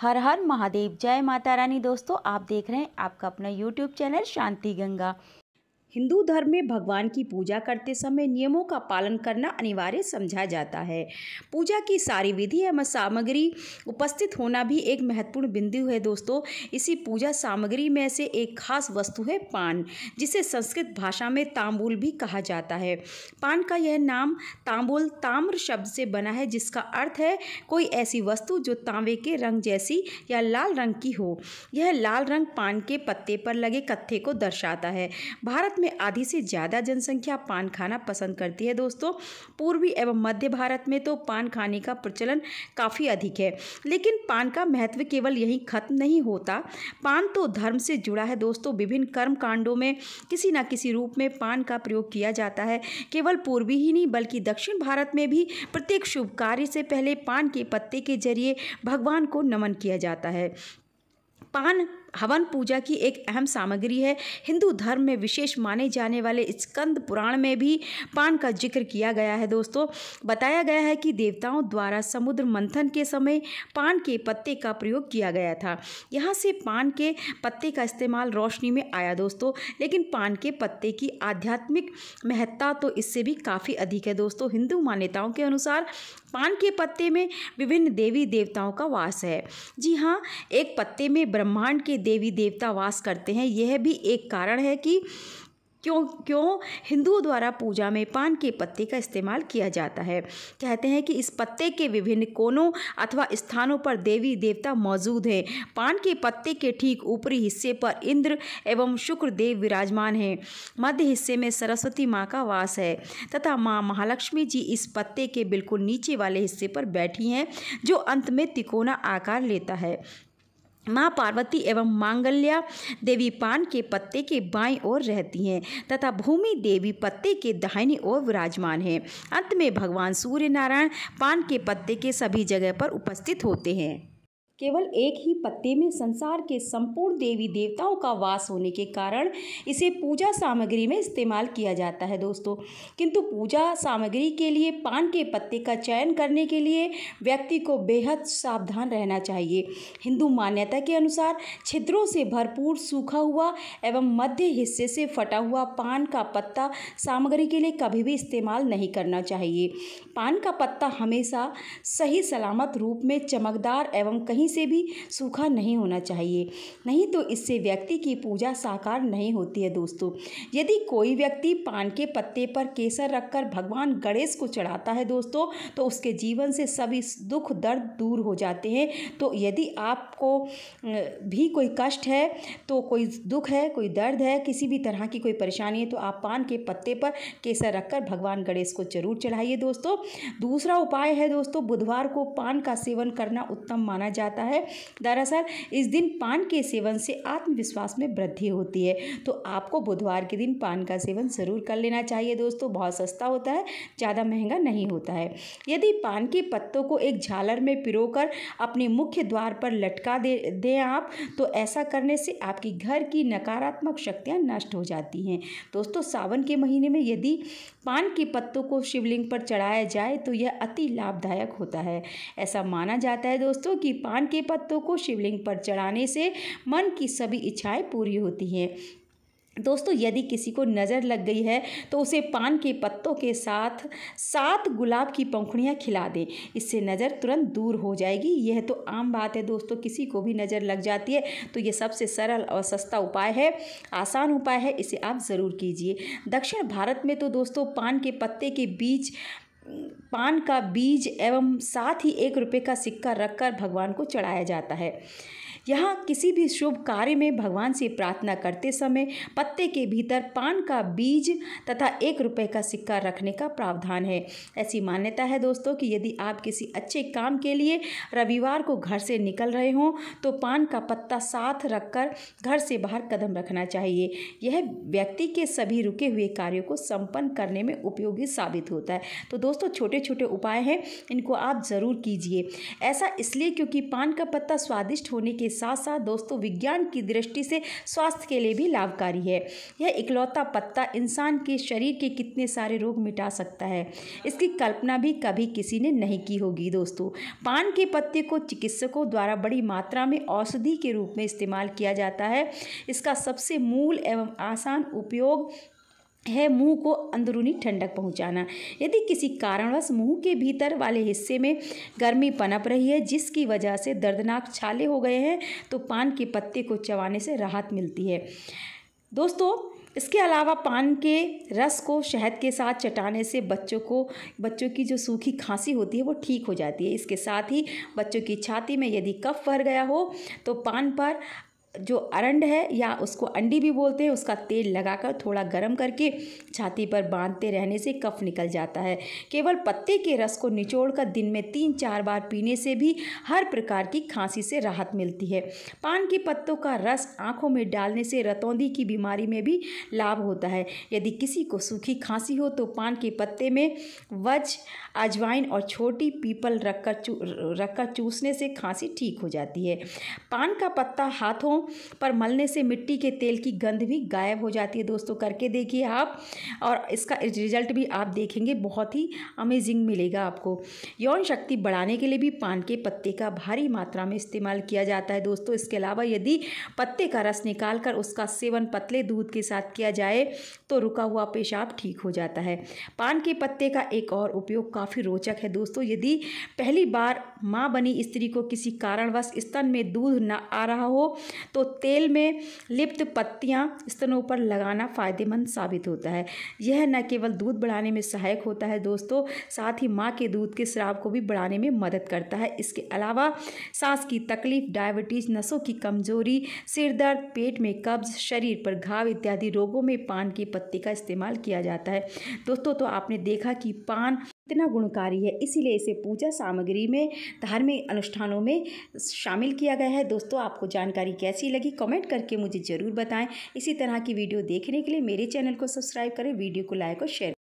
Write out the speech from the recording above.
हर हर महादेव जय माता रानी दोस्तों आप देख रहे हैं आपका अपना यूट्यूब चैनल शांति गंगा हिंदू धर्म में भगवान की पूजा करते समय नियमों का पालन करना अनिवार्य समझा जाता है पूजा की सारी विधि एवं सामग्री उपस्थित होना भी एक महत्वपूर्ण बिंदु है दोस्तों इसी पूजा सामग्री में से एक खास वस्तु है पान जिसे संस्कृत भाषा में तांबुल भी कहा जाता है पान का यह नाम तांबुल ताम्र शब्द से बना है जिसका अर्थ है कोई ऐसी वस्तु जो तांबे के रंग जैसी या लाल रंग की हो यह लाल रंग पान के पत्ते पर लगे कत्थे को दर्शाता है भारत में में आधी से ज़्यादा जनसंख्या पान खाना पसंद करती है दोस्तों पूर्वी एवं मध्य भारत में तो पान खाने का प्रचलन काफ़ी अधिक है लेकिन पान का महत्व केवल यहीं खत्म नहीं होता पान तो धर्म से जुड़ा है दोस्तों विभिन्न कर्म कांडों में किसी न किसी रूप में पान का प्रयोग किया जाता है केवल पूर्वी ही नहीं बल्कि दक्षिण भारत में भी प्रत्येक शुभ कार्य से पहले पान के पत्ते के जरिए भगवान को नमन किया जाता है पान हवन पूजा की एक अहम सामग्री है हिंदू धर्म में विशेष माने जाने वाले स्कंद पुराण में भी पान का जिक्र किया गया है दोस्तों बताया गया है कि देवताओं द्वारा समुद्र मंथन के समय पान के पत्ते का प्रयोग किया गया था यहाँ से पान के पत्ते का इस्तेमाल रोशनी में आया दोस्तों लेकिन पान के पत्ते की आध्यात्मिक महत्ता तो इससे भी काफ़ी अधिक है दोस्तों हिंदू मान्यताओं के अनुसार पान के पत्ते में विभिन्न देवी देवताओं का वास है जी हाँ एक पत्ते में ब्रह्मांड के देवी देवता वास करते हैं यह भी एक कारण है कि क्यों क्यों हिंदुओं द्वारा पूजा में पान के पत्ते का इस्तेमाल किया जाता है कहते हैं कि इस पत्ते के विभिन्न कोनों अथवा स्थानों पर देवी देवता मौजूद हैं पान के पत्ते के ठीक ऊपरी हिस्से पर इंद्र एवं शुक्र देव विराजमान हैं मध्य हिस्से में सरस्वती माँ का वास है तथा माँ महालक्ष्मी जी इस पत्ते के बिल्कुल नीचे वाले हिस्से पर बैठी हैं जो अंत में तिकोना आकार लेता है माँ पार्वती एवं मांगल्या देवी पान के पत्ते के बाई ओर रहती हैं तथा भूमि देवी पत्ते के दाहिनी ओर विराजमान हैं अंत में भगवान सूर्य नारायण पान के पत्ते के सभी जगह पर उपस्थित होते हैं केवल एक ही पत्ते में संसार के संपूर्ण देवी देवताओं का वास होने के कारण इसे पूजा सामग्री में इस्तेमाल किया जाता है दोस्तों किंतु पूजा सामग्री के लिए पान के पत्ते का चयन करने के लिए व्यक्ति को बेहद सावधान रहना चाहिए हिंदू मान्यता के अनुसार छिद्रों से भरपूर सूखा हुआ एवं मध्य हिस्से से फटा हुआ पान का पत्ता सामग्री के लिए कभी भी इस्तेमाल नहीं करना चाहिए पान का पत्ता हमेशा सही सलामत रूप में चमकदार एवं कहीं कहीं से भी सूखा नहीं होना चाहिए नहीं तो इससे व्यक्ति की पूजा साकार नहीं होती है दोस्तों यदि कोई व्यक्ति पान के पत्ते पर केसर रखकर भगवान गणेश को चढ़ाता है दोस्तों तो उसके जीवन से सभी दुख दर्द दूर हो जाते हैं तो यदि आपको भी कोई कष्ट है तो कोई दुख है कोई दर्द है किसी भी तरह की कोई परेशानी है तो आप पान के पत्ते पर केसर रखकर भगवान गणेश को जरूर चढ़ाइए दोस्तों दूसरा उपाय है दोस्तों बुधवार को पान का सेवन करना उत्तम माना जाता जाता है दरअसल इस दिन पान के सेवन से आत्मविश्वास में वृद्धि होती है तो आपको बुधवार के दिन पान का सेवन ज़रूर कर लेना चाहिए दोस्तों बहुत सस्ता होता है ज़्यादा महंगा नहीं होता है यदि पान के पत्तों को एक झालर में पिरो कर अपने मुख्य द्वार पर लटका दे दें आप तो ऐसा करने से आपकी घर की नकारात्मक शक्तियाँ नष्ट हो जाती हैं दोस्तों सावन के महीने में यदि पान के पत्तों को शिवलिंग पर चढ़ाया जाए तो यह अति लाभदायक होता है ऐसा माना जाता है दोस्तों कि पान भगवान के पत्तों को शिवलिंग पर चढ़ाने से मन की सभी इच्छाएं पूरी होती हैं दोस्तों यदि किसी को नज़र लग गई है तो उसे पान के पत्तों के साथ सात गुलाब की पंखुड़ियाँ खिला दें इससे नज़र तुरंत दूर हो जाएगी यह तो आम बात है दोस्तों किसी को भी नज़र लग जाती है तो ये सबसे सरल और सस्ता उपाय है आसान उपाय है इसे आप ज़रूर कीजिए दक्षिण भारत में तो दोस्तों पान के पत्ते के बीच पान का बीज एवं साथ ही एक रुपये का सिक्का रखकर भगवान को चढ़ाया जाता है यहाँ किसी भी शुभ कार्य में भगवान से प्रार्थना करते समय पत्ते के भीतर पान का बीज तथा एक रुपये का सिक्का रखने का प्रावधान है ऐसी मान्यता है दोस्तों कि यदि आप किसी अच्छे काम के लिए रविवार को घर से निकल रहे हों तो पान का पत्ता साथ रखकर घर से बाहर कदम रखना चाहिए यह व्यक्ति के सभी रुके हुए कार्यों को संपन्न करने में उपयोगी साबित होता है तो दोस्तों छोटे छोटे उपाय हैं इनको आप ज़रूर कीजिए ऐसा इसलिए क्योंकि पान का पत्ता स्वादिष्ट होने के साथ साथ दोस्तों विज्ञान की दृष्टि से स्वास्थ्य के लिए भी लाभकारी है यह इकलौता पत्ता इंसान के शरीर के कितने सारे रोग मिटा सकता है इसकी कल्पना भी कभी किसी ने नहीं की होगी दोस्तों पान के पत्ते को चिकित्सकों द्वारा बड़ी मात्रा में औषधि के रूप में इस्तेमाल किया जाता है इसका सबसे मूल एवं आसान उपयोग है मुंह को अंदरूनी ठंडक पहुंचाना यदि किसी कारणवश मुंह के भीतर वाले हिस्से में गर्मी पनप रही है जिसकी वजह से दर्दनाक छाले हो गए हैं तो पान के पत्ते को चबाने से राहत मिलती है दोस्तों इसके अलावा पान के रस को शहद के साथ चटाने से बच्चों को बच्चों की जो सूखी खांसी होती है वो ठीक हो जाती है इसके साथ ही बच्चों की छाती में यदि कफ भर गया हो तो पान पर जो अरंड है या उसको अंडी भी बोलते हैं उसका तेल लगाकर थोड़ा गर्म करके छाती पर बांधते रहने से कफ निकल जाता है केवल पत्ते के रस को निचोड़कर दिन में तीन चार बार पीने से भी हर प्रकार की खांसी से राहत मिलती है पान के पत्तों का रस आँखों में डालने से रतौंदी की बीमारी में भी लाभ होता है यदि किसी को सूखी खांसी हो तो पान के पत्ते में वज अजवाइन और छोटी पीपल रखकर चू रखकर चूसने से खांसी ठीक हो जाती है पान का पत्ता हाथों पर मलने से मिट्टी के तेल की गंध भी गायब हो जाती है दोस्तों करके देखिए आप और इसका रिजल्ट भी आप देखेंगे बहुत ही अमेजिंग मिलेगा आपको यौन शक्ति बढ़ाने के लिए भी पान के पत्ते का भारी मात्रा में इस्तेमाल किया जाता है दोस्तों इसके अलावा यदि पत्ते का रस निकाल कर उसका सेवन पतले दूध के साथ किया जाए तो रुका हुआ पेशाब ठीक हो जाता है पान के पत्ते का एक और उपयोग काफ़ी रोचक है दोस्तों यदि पहली बार माँ बनी स्त्री को किसी कारणवश स्तन में दूध न आ रहा हो तो तेल में लिप्त पत्तियाँ स्तनों पर लगाना फ़ायदेमंद साबित होता है यह न केवल दूध बढ़ाने में सहायक होता है दोस्तों साथ ही माँ के दूध के श्राव को भी बढ़ाने में मदद करता है इसके अलावा सांस की तकलीफ डायबिटीज नसों की कमजोरी सिर दर्द पेट में कब्ज शरीर पर घाव इत्यादि रोगों में पान की पत्ती का इस्तेमाल किया जाता है दोस्तों तो आपने देखा कि पान इतना गुणकारी है इसीलिए इसे पूजा सामग्री में धार्मिक अनुष्ठानों में शामिल किया गया है दोस्तों आपको जानकारी कैसी लगी कमेंट करके मुझे ज़रूर बताएं इसी तरह की वीडियो देखने के लिए मेरे चैनल को सब्सक्राइब करें वीडियो को लाइक और शेयर